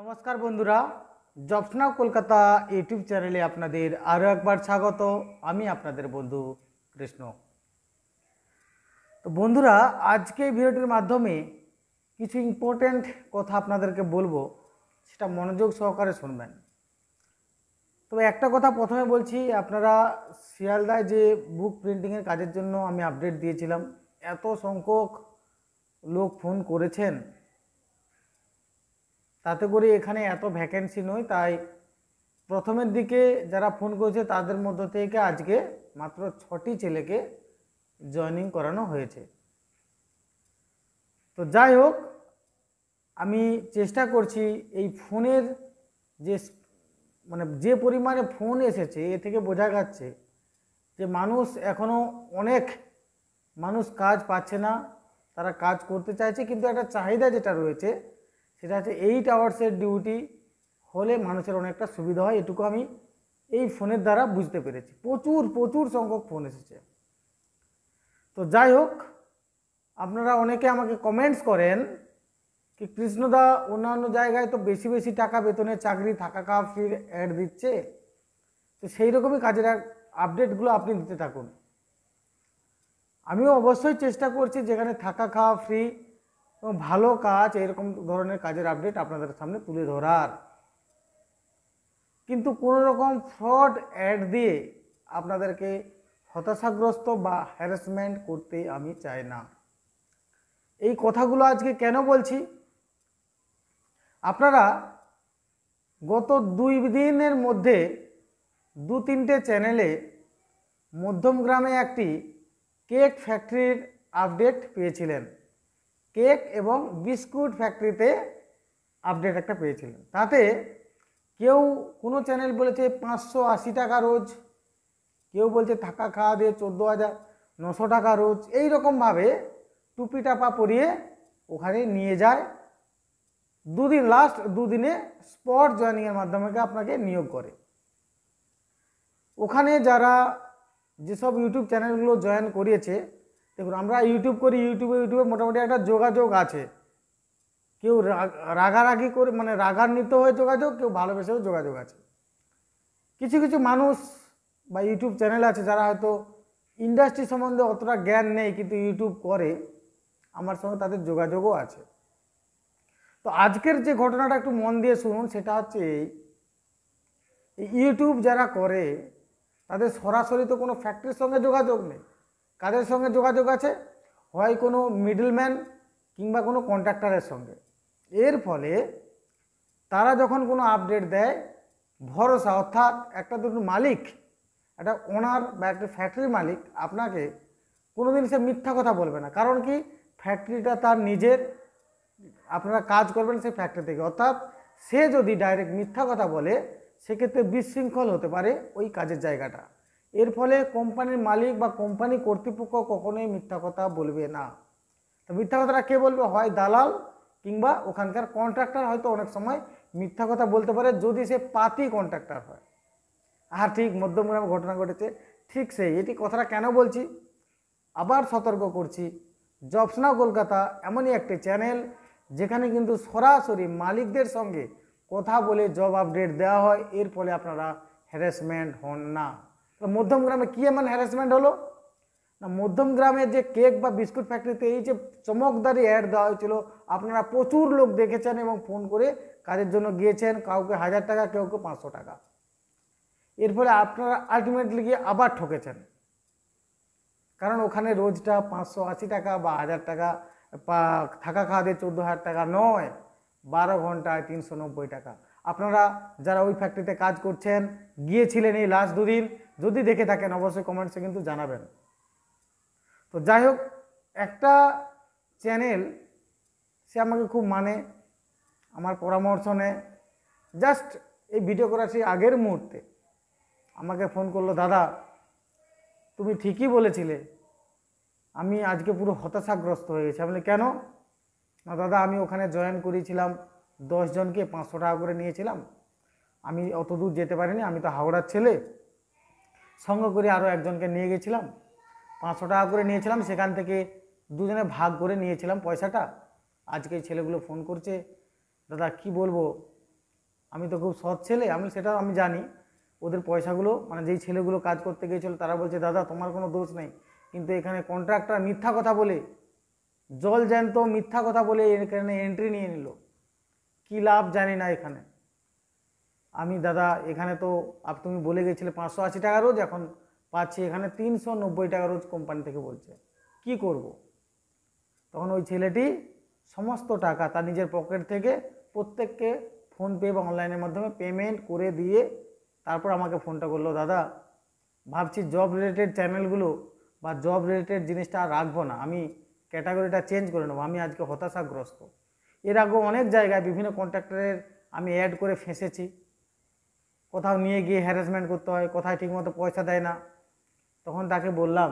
নমস্কার বন্ধুরা জবসনা কলকাতা ইউটিউব চ্যানেলে আপনাদের আরও একবার স্বাগত আমি আপনাদের বন্ধু কৃষ্ণ তো বন্ধুরা আজকে ভিডিওটির মাধ্যমে কিছু ইম্পর্ট্যান্ট কথা আপনাদেরকে বলবো সেটা মনোযোগ সহকারে শুনবেন তবে একটা কথা প্রথমে বলছি আপনারা শিয়ালদায় যে বুক প্রিন্টিংয়ের কাজের জন্য আমি আপডেট দিয়েছিলাম এত সংখ্যক লোক ফোন করেছেন তাতে করে এখানে এত ভ্যাকেন্সি নয় তাই প্রথমের দিকে যারা ফোন করেছে তাদের মধ্য থেকে আজকে মাত্র ছটি ছেলেকে জয়নিং করানো হয়েছে তো যাই হোক আমি চেষ্টা করছি এই ফোনের যে মানে যে পরিমাণে ফোন এসেছে এ থেকে বোঝা যাচ্ছে যে মানুষ এখনও অনেক মানুষ কাজ পাচ্ছে না তারা কাজ করতে চাইছে কিন্তু একটা চাহিদা যেটা রয়েছে সেটা হচ্ছে এইট আওয়ার্সের ডিউটি হলে মানুষের অনেকটা সুবিধা হয় এটুকু আমি এই ফোনের দ্বারা বুঝতে পেরেছি প্রচুর প্রচুর সংখ্যক ফোন এসেছে তো যাই হোক আপনারা অনেকে আমাকে কমেন্টস করেন কি কৃষ্ণদা অন্যান্য জায়গায় তো বেশি বেশি টাকা বেতনের চাকরি থাকা কাফির অ্যাড দিচ্ছে তো সেই রকমই কাজের আপডেটগুলো আপনি দিতে থাকুন আমিও অবশ্যই চেষ্টা করছি যেখানে থাকা খাওয়া ফ্রি এবং ভালো কাজ এরকম ধরনের কাজের আপডেট আপনাদের সামনে তুলে ধরার কিন্তু কোনো রকম ফ্রড অ্যাড দিয়ে আপনাদেরকে হতাশাগ্রস্ত বা হ্যারাসমেন্ট করতে আমি চাই না এই কথাগুলো আজকে কেন বলছি আপনারা গত দুই দিনের মধ্যে দু তিনটে চ্যানেলে মধ্যমগ্রামে একটি কেক ফ্যাক্টরির আপডেট পেয়েছিলেন কেক এবং বিস্কুট ফ্যাক্টরিতে আপডেট একটা পেয়েছিলেন তাতে কেউ কোনো চ্যানেল বলেছে পাঁচশো আশি টাকা রোজ কেউ বলছে থাকা খাওয়া দিয়ে চোদ্দো হাজার নশো টাকা রোজ এই রকমভাবে টুপি টাপা পরিয়ে ওখানে নিয়ে যায় দুদিন লাস্ট দুদিনে স্পট জয়নিংয়ের মাধ্যমে আপনাকে নিয়োগ করে ওখানে যারা যেসব ইউটিউব চ্যানেলগুলো জয়েন করিয়েছে দেখুন আমরা ইউটিউব করি ইউটিউবে ইউটিউবে মোটামুটি একটা যোগাযোগ আছে কেউ রাগারাগি করে মানে রাগান্বিত হয়ে যোগাযোগ কেউ ভালোবেসেও যোগাযোগ আছে কিছু কিছু মানুষ বা ইউটিউব চ্যানেল আছে যারা হয়তো ইন্ডাস্ট্রি সম্বন্ধে অতটা জ্ঞান নেই কিন্তু ইউটিউব করে আমার সঙ্গে তাদের যোগাযোগও আছে তো আজকের যে ঘটনাটা একটু মন দিয়ে শুনুন সেটা হচ্ছে এই ইউটিউব যারা করে তাদের সরাসরি তো কোনো ফ্যাক্টরির সঙ্গে যোগাযোগ নেই কাদের সঙ্গে যোগাযোগ আছে হয় কোনো মিডলম্যান কিংবা কোনো কন্ট্রাক্টারের সঙ্গে এর ফলে তারা যখন কোনো আপডেট দেয় ভরসা অর্থাৎ একটা দুটো মালিক একটা ওনার বা একটা ফ্যাক্টরির মালিক আপনাকে কোনো দিন সে মিথ্যা কথা বলবে না কারণ কি ফ্যাক্টরিটা তার নিজের আপনারা কাজ করবেন সেই ফ্যাক্টরি থেকে অর্থাৎ সে যদি ডাইরেক্ট মিথ্যা কথা বলে সেক্ষেত্রে বিশৃঙ্খল হতে পারে ওই কাজের জায়গাটা এর ফলে কোম্পানির মালিক বা কোম্পানি কর্তৃপক্ষ কখনোই মিথ্যা কথা বলবে না তো মিথ্যা কথাটা কে বলবে হয় দালাল কিংবা ওখানকার কন্ট্রাক্টর হয়তো অনেক সময় মিথ্যা কথা বলতে পারে যদি সে পাতি কন্ট্রাক্টর হয় আর ঠিক মধ্যমগ্রামে ঘটনা ঘটেছে ঠিক সেই এটি কথাটা কেন বলছি আবার সতর্ক করছি জবসনা কলকাতা এমনই একটি চ্যানেল যেখানে কিন্তু সরাসরি মালিকদের সঙ্গে কথা বলে জব আপডেট দেওয়া হয় এর ফলে আপনারা হ্যারাসমেন্ট হন না মধ্যম গ্রামে কী এমন হ্যারাসমেন্ট হলো না মধ্যম গ্রামে যে কেক বা বিস্কুট ফ্যাক্টরিতে এই যে চমকদারি অ্যাড দেওয়া হয়েছিল আপনারা প্রচুর লোক দেখেছেন এবং ফোন করে কাজের জন্য গিয়েছেন কাউকে হাজার টাকা কেউ কেউ পাঁচশো টাকা এর ফলে আপনারা আলটিমেটলি গিয়ে আবার ঠকেছেন কারণ ওখানে রোজটা পাঁচশো আশি টাকা বা হাজার টাকা বা থাকা খাওয়া দিয়ে চোদ্দো হাজার টাকা নয় বারো ঘন্টায় তিনশো নব্বই টাকা আপনারা যারা ওই ফ্যাক্টরিতে কাজ করছেন গিয়েছিলেন এই লাস্ট দুদিন যদি দেখে থাকেন অবশ্যই কমেন্টসে কিন্তু জানাবেন তো যাই হোক একটা চ্যানেল সে আমাকে খুব মানে আমার পরামর্শ নেয় জাস্ট এই ভিডিও করার সেই আগের মুহূর্তে আমাকে ফোন করলো দাদা তুমি ঠিকই বলেছিলে আমি আজকে পুরো হতাশাগ্রস্ত হয়ে গেছি আমি কেন না দাদা আমি ওখানে জয়েন করিয়েছিলাম দশজনকে পাঁচশো টাকা করে নিয়েছিলাম আমি অত দূর যেতে পারিনি আমি তো হাওড়ার ছেলে সঙ্গে করে আরও একজনকে নিয়ে গেছিলাম পাঁচশো টাকা করে নিয়েছিলাম সেখান থেকে দুজনে ভাগ করে নিয়েছিলাম পয়সাটা আজকে ছেলেগুলো ফোন করছে দাদা কি বলবো আমি তো খুব সৎ ছেলে আমি সেটা আমি জানি ওদের পয়সাগুলো মানে যেই ছেলেগুলো কাজ করতে গিয়েছিলো তারা বলছে দাদা তোমার কোনো দোষ নেই কিন্তু এখানে কন্ট্রাক্টর মিথ্যা কথা বলে জল জ্যান্ত মিথ্যা কথা বলে এখানে এন্ট্রি নিয়ে নিল কী লাভ জানি না এখানে আমি দাদা এখানে তো আপ তুমি বলে গেছিলে পাঁচশো আশি টাকা রোজ এখন পাচ্ছি এখানে তিনশো নব্বই টাকা রোজ কোম্পানি থেকে বলছে কি করব। তখন ওই ছেলেটি সমস্ত টাকা তার নিজের পকেট থেকে প্রত্যেককে ফোনপে বা অনলাইনের মাধ্যমে পেমেন্ট করে দিয়ে তারপর আমাকে ফোনটা করলো দাদা ভাবছি জব রিলেটেড চ্যানেলগুলো বা জব রিলেটেড জিনিসটা আর রাখবো না আমি ক্যাটাগরিটা চেঞ্জ করে নেবো আমি আজকে হতাশাগ্রস্ত এর আগেও অনেক জায়গায় বিভিন্ন কন্ট্রাক্টরের আমি অ্যাড করে ফেঁসেছি কোথাও নিয়ে গিয়ে হ্যারাসমেন্ট করতে হয় কোথায় ঠিকমতো পয়সা দেয় না তখন তাকে বললাম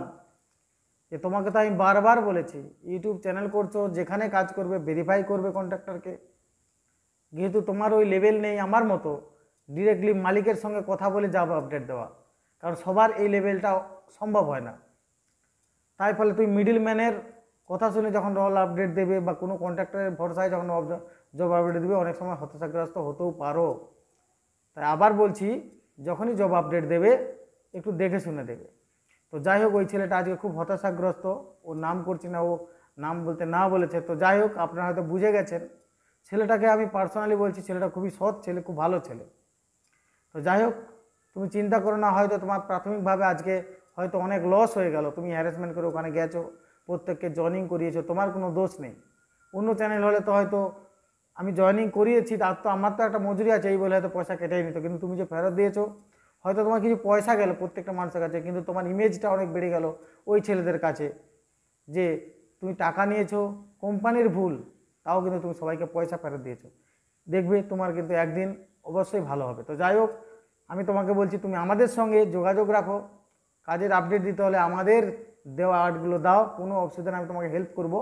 যে তোমাকে তো আমি বারবার বলেছি ইউটিউব চ্যানেল করছো যেখানে কাজ করবে ভেরিফাই করবে কন্ট্রাক্টরকে যেহেতু তোমার ওই লেভেল নেই আমার মতো ডিরেক্টলি মালিকের সঙ্গে কথা বলে যাব আপডেট দেওয়া কারণ সবার এই লেভেলটা সম্ভব হয় না তাই ফলে তুমি মিডিল ম্যানের কথা শুনে যখন রল আপডেট দেবে বা কোনো কন্ট্রাক্টরের ভরসায় যখন জব আপডেট দেবে অনেক সময় হতাশাগ্রস্ত হতেও পারো তাই আবার বলছি যখনই জব আপডেট দেবে একটু দেখে শুনে দেবে তো যাই হোক ওই ছেলেটা আজকে খুব হতাশাগ্রস্ত ও নাম করছে না ও নাম বলতে না বলেছে তো যাই হোক আপনারা হয়তো বুঝে গেছেন ছেলেটাকে আমি পার্সোনালি বলছি ছেলেটা খুবই সৎ ছেলে খুব ভালো ছেলে তো যাই হোক তুমি চিন্তা করো না হয়তো তোমার প্রাথমিকভাবে আজকে হয়তো অনেক লস হয়ে গেল তুমি হ্যারাসমেন্ট করে ওখানে গেছো প্রত্যেককে জয়নিং করিয়েছো তোমার কোনো দোষ নেই অন্য চ্যানেল হলে তো হয়তো আমি জয়নিং করিয়েছি তার তো আমার তো একটা মজুরি আছে এই বলে হয়তো পয়সা কেটেই নিত কিন্তু তুমি যে ফেরত দিয়েছো হয়তো তোমার কিছু পয়সা গেল প্রত্যেকটা মানুষের কাছে কিন্তু তোমার ইমেজটা অনেক বেড়ে গেল ওই ছেলেদের কাছে যে তুমি টাকা নিয়েছো কোম্পানির ভুল তাও কিন্তু তুমি সবাইকে পয়সা ফেরত দিয়েছো দেখবে তোমার কিন্তু একদিন অবশ্যই ভালো হবে তো যাই হোক আমি তোমাকে বলছি তুমি আমাদের সঙ্গে যোগাযোগ রাখো কাজের আপডেট দিতে হলে আমাদের দেওয়া আর্টগুলো দাও কোনো অসুবিধা আমি তোমাকে হেল্প করবো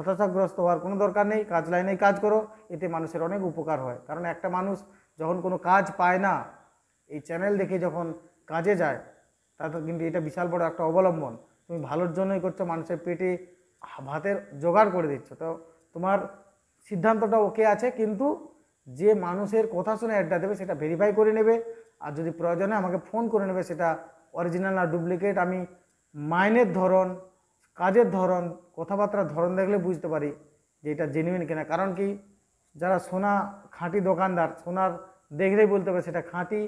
হতাশাগ্রস্ত হওয়ার কোনো দরকার নেই কাজ লাইনেই কাজ করো এতে মানুষের অনেক উপকার হয় কারণ একটা মানুষ যখন কোনো কাজ পায় না এই চ্যানেল দেখে যখন কাজে যায় তাতে কিন্তু এটা বিশাল বড় একটা অবলম্বন তুমি ভালোর জন্যই করছো মানুষের পেটে ভাতের জোগাড় করে দিচ্ছ তো তোমার সিদ্ধান্তটা ওকে আছে কিন্তু যে মানুষের কথা শুনে অ্যাডটা দেবে সেটা ভেরিফাই করে নেবে আর যদি প্রয়োজনে আমাকে ফোন করে নেবে সেটা অরিজিনাল আর ডুপ্লিকেট আমি মাইনের ধরন কাজের ধরন কথাবার্তার ধরন দেখলে বুঝতে পারি যে এটা জেনুইন কিনা কারণ কি যারা সোনা খাঁটি দোকানদার সোনার দেখলেই বলতে পারে সেটা খাঁটি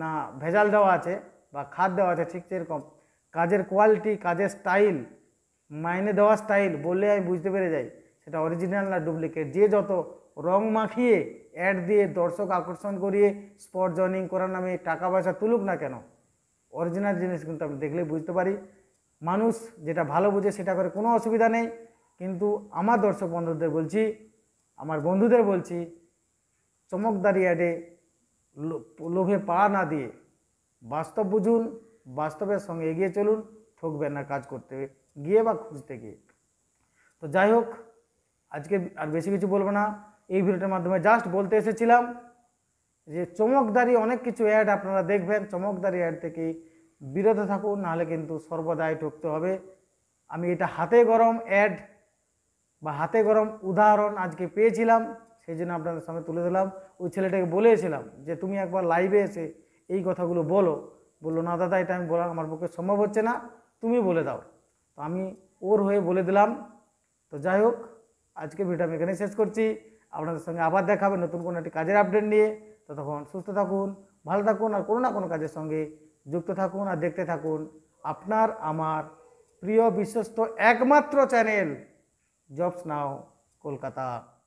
না ভেজাল দেওয়া আছে বা খাদ দেওয়া আছে ঠিক সেরকম কাজের কোয়ালিটি কাজের স্টাইল মাইনে দেওয়া স্টাইল বললে আমি বুঝতে পেরে যাই সেটা অরিজিনাল না ডুপ্লিকেট যে যত রং মাখিয়ে অ্যাড দিয়ে দর্শক আকর্ষণ করিয়ে স্পট জয়নিং করার নামে টাকা পয়সা তুলুক না কেন অরিজিনাল জিনিস কিন্তু আমি দেখলে বুঝতে পারি মানুষ যেটা ভালো বুঝে সেটা করে কোনো অসুবিধা নেই কিন্তু আমার দর্শক বন্ধুদের বলছি আমার বন্ধুদের বলছি চমকদারি অ্যাডে লোভে পা না দিয়ে বাস্তব বুঝুন বাস্তবের সঙ্গে এগিয়ে চলুন ঠকবেন না কাজ করতে গিয়ে বা খুঁজতে গিয়ে তো যাই হোক আজকে আর বেশি কিছু বলবো না এই ভিডিওটার মাধ্যমে জাস্ট বলতে এসেছিলাম যে চমকদারি অনেক কিছু অ্যাড আপনারা দেখবেন চমকদারি অ্যাড থেকে বিরত থাকুন নাহলে কিন্তু সর্বদাই ঠকতে হবে আমি এটা হাতে গরম অ্যাড বা হাতে গরম উদাহরণ আজকে পেয়েছিলাম সেই জন্য আপনাদের সামনে তুলে দিলাম ওই ছেলেটাকে বলেছিলাম যে তুমি একবার লাইভে এসে এই কথাগুলো বলো বললো না দাদা এটা আমি বলা আমার পক্ষে সম্ভব হচ্ছে না তুমি বলে দাও তো আমি ওর হয়ে বলে দিলাম তো যাই হোক আজকে ভিডিও আমি এখানে শেষ করছি আপনাদের সঙ্গে আবার দেখাবে নতুন কোনো একটি কাজের আপডেট নিয়ে ততক্ষণ সুস্থ থাকুন ভালো থাকুন আর কোনো না কোনো কাজের সঙ্গে যুক্ত থাকুন আর দেখতে থাকুন আপনার আমার প্রিয় বিশ্বস্ত একমাত্র চ্যানেল জবস নাও কলকাতা